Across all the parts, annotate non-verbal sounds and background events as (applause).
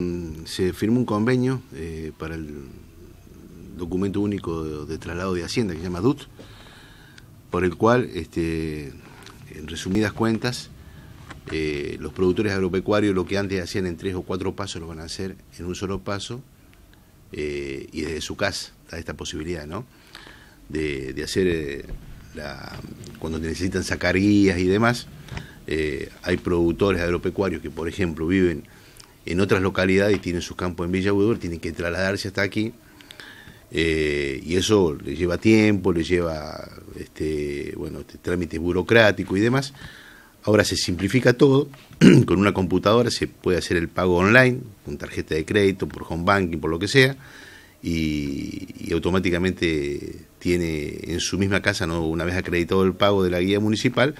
Mm, se firmó un convenio eh, para el documento único de, traslado de Hacienda que se llama DUT, por el cual, este, en resumidas cuentas, eh, los productores agropecuarios lo que antes hacían en tres o cuatro pasos lo van a hacer en un solo paso eh, y desde su casa esta posibilidad, ¿no? De, hacer la, cuando necesitan sacar guías y demás. hay productores agropecuarios que, por ejemplo, viven en otras localidades tienen sus campos en Villa tienen que trasladarse hasta aquí. Eh, y eso les lleva tiempo, les lleva este, bueno, este, trámites burocráticos y demás. Ahora se simplifica todo, (clears throat) con una computadora se puede hacer el pago online, con tarjeta de crédito, por home banking, por lo que sea, y, automáticamente tiene en su misma casa, ¿no? una vez acreditado el pago de la guía municipal,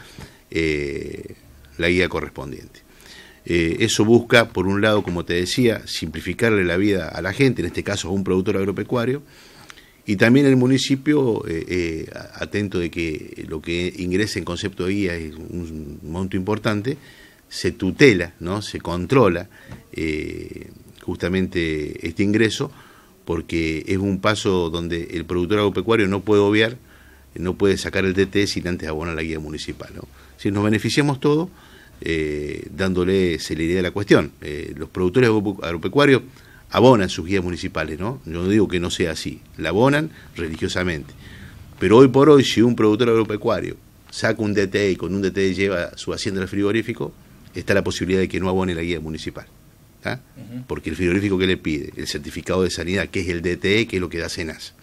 eh, la guía correspondiente. Eh, eso busca, por un lado, como te decía, simplificarle la vida a la gente, en este caso a un productor agropecuario, y también el municipio, eh, eh, atento de que lo que ingrese en concepto de guía es un monto importante, se tutela, ¿no? se controla justamente este ingreso, porque es un paso donde el productor agropecuario no puede obviar, no puede sacar el DT sin antes abonar la guía municipal. Si nos beneficiamos todos. Eh, dándole celeridad a la cuestión. Eh, los productores agropecuarios abonan sus guías municipales, ¿no? Yo no digo que no sea así, la abonan religiosamente. Pero hoy por hoy, si un productor agropecuario saca un DTE y con un DTE lleva su hacienda al frigorífico, está la posibilidad de que no abone la guía municipal. Porque el frigorífico que le pide, el certificado de sanidad, que es el DTE, que es lo que da cenas.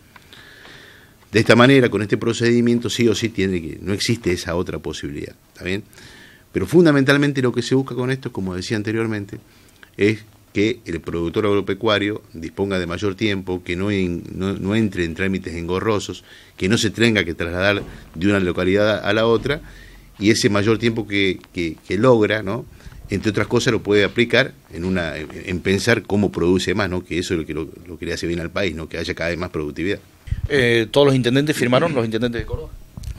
De esta manera, con este procedimiento, sí o sí tiene que, no existe esa otra posibilidad. ¿Está bien? Pero fundamentalmente lo que se busca con esto, como decía anteriormente, es que el productor agropecuario disponga de mayor tiempo, que no, entre en trámites engorrosos, que no se tenga que trasladar de una localidad a la otra, y ese mayor tiempo que, logra, ¿no? entre otras cosas, lo puede aplicar en, una, en pensar cómo produce más, que eso es lo que, lo, que le hace bien al país, ¿no? que haya cada vez más productividad. Eh, ¿Todos los intendentes firmaron, los intendentes de Córdoba?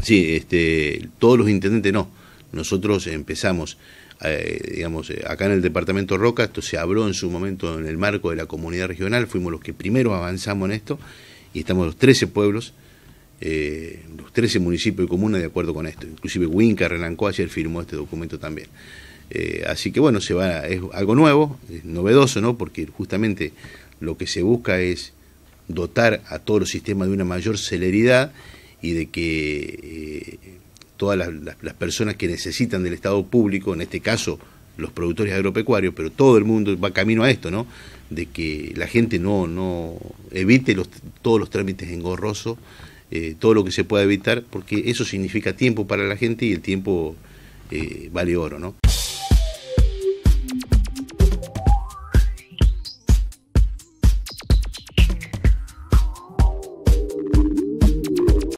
Sí, este, todos los intendentes no nosotros empezamos, eh, digamos, eh, acá en el departamento Roca, esto se abrió en su momento en el marco de la comunidad regional, fuimos los que primero avanzamos en esto y estamos los 13 pueblos, eh, los 13 municipios y comunas de acuerdo con esto. Inclusive Winca, Renancó ayer firmó este documento también. así que bueno, es algo nuevo, novedoso, ¿no? Porque justamente lo que se busca es dotar a todos los sistemas de una mayor celeridad y de que todas las, personas que necesitan del Estado público, en este caso los productores agropecuarios, pero todo el mundo va camino a esto, ¿no? De que la gente no, no evite los, todos los trámites engorrosos, eh, todo lo que se pueda evitar, porque eso significa tiempo para la gente y el tiempo eh, vale oro, ¿no?